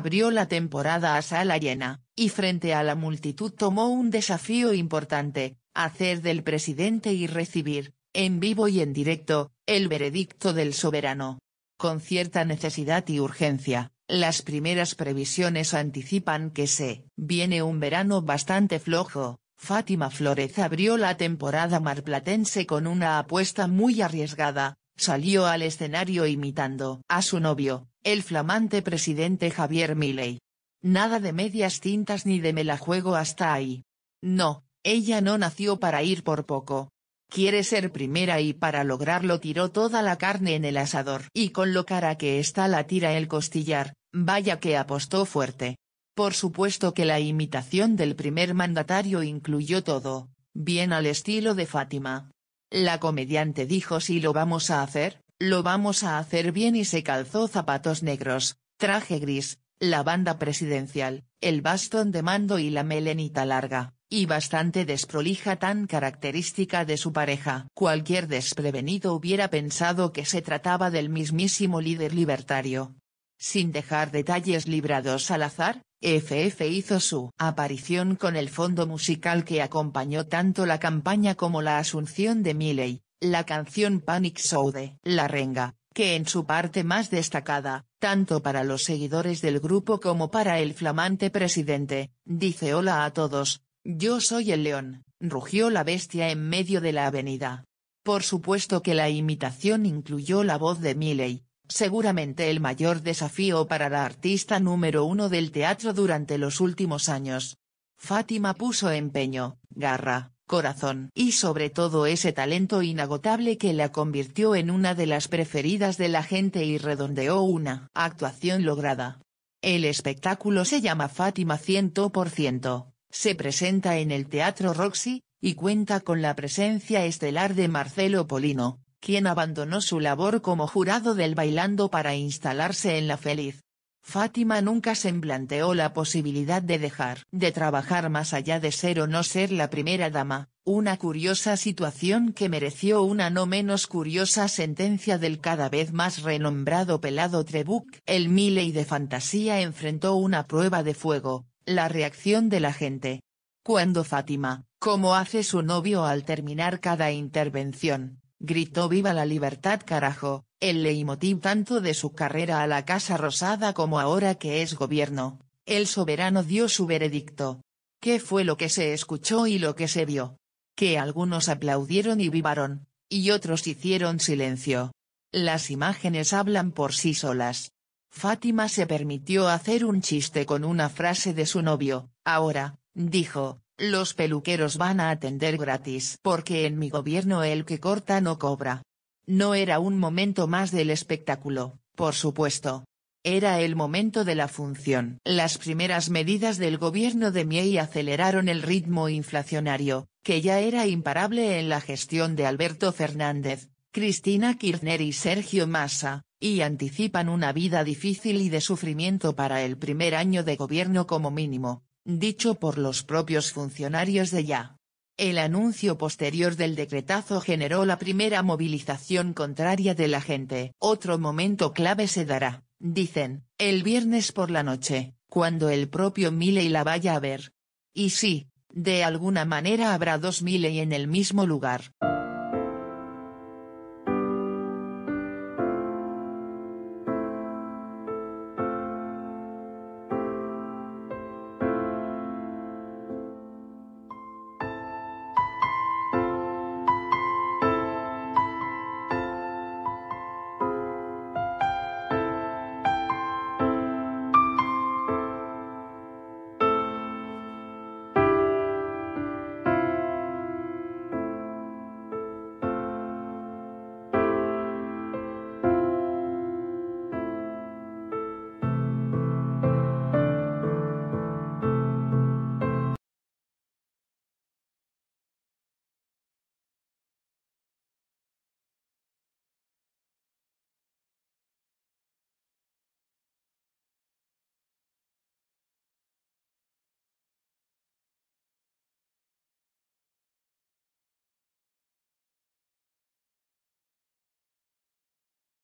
abrió la temporada a sala llena, y frente a la multitud tomó un desafío importante, hacer del presidente y recibir, en vivo y en directo, el veredicto del soberano. Con cierta necesidad y urgencia, las primeras previsiones anticipan que se viene un verano bastante flojo. Fátima Flores abrió la temporada marplatense con una apuesta muy arriesgada, salió al escenario imitando a su novio, el flamante presidente Javier Milei. Nada de medias tintas ni de me la juego hasta ahí. No, ella no nació para ir por poco. Quiere ser primera y para lograrlo tiró toda la carne en el asador. Y con lo cara que está la tira el costillar, vaya que apostó fuerte. Por supuesto que la imitación del primer mandatario incluyó todo, bien al estilo de Fátima. La comediante dijo si lo vamos a hacer, lo vamos a hacer bien y se calzó zapatos negros, traje gris, la banda presidencial, el bastón de mando y la melenita larga, y bastante desprolija tan característica de su pareja. Cualquier desprevenido hubiera pensado que se trataba del mismísimo líder libertario. Sin dejar detalles librados al azar, FF hizo su aparición con el fondo musical que acompañó tanto la campaña como la asunción de Milley, la canción Panic Show de La Renga, que en su parte más destacada, tanto para los seguidores del grupo como para el flamante presidente, dice hola a todos, yo soy el león, rugió la bestia en medio de la avenida. Por supuesto que la imitación incluyó la voz de Miley, seguramente el mayor desafío para la artista número uno del teatro durante los últimos años. Fátima puso empeño, garra, corazón y sobre todo ese talento inagotable que la convirtió en una de las preferidas de la gente y redondeó una actuación lograda. El espectáculo se llama Fátima 100%, se presenta en el Teatro Roxy, y cuenta con la presencia estelar de Marcelo Polino, quien abandonó su labor como jurado del bailando para instalarse en la feliz Fátima nunca se planteó la posibilidad de dejar de trabajar más allá de ser o no ser la primera dama, una curiosa situación que mereció una no menos curiosa sentencia del cada vez más renombrado pelado Trebuk. El Miley de fantasía enfrentó una prueba de fuego, la reacción de la gente. Cuando Fátima, como hace su novio al terminar cada intervención, gritó «¡Viva la libertad carajo!», el motivó tanto de su carrera a la Casa Rosada como ahora que es gobierno, el soberano dio su veredicto. ¿Qué fue lo que se escuchó y lo que se vio? Que algunos aplaudieron y vivaron, y otros hicieron silencio. Las imágenes hablan por sí solas. Fátima se permitió hacer un chiste con una frase de su novio, ahora, dijo, los peluqueros van a atender gratis porque en mi gobierno el que corta no cobra. No era un momento más del espectáculo, por supuesto. Era el momento de la función. Las primeras medidas del gobierno de Miei aceleraron el ritmo inflacionario, que ya era imparable en la gestión de Alberto Fernández, Cristina Kirchner y Sergio Massa, y anticipan una vida difícil y de sufrimiento para el primer año de gobierno como mínimo, dicho por los propios funcionarios de Ya. El anuncio posterior del decretazo generó la primera movilización contraria de la gente. Otro momento clave se dará, dicen, el viernes por la noche, cuando el propio Miley la vaya a ver. Y sí, de alguna manera habrá dos Miley en el mismo lugar.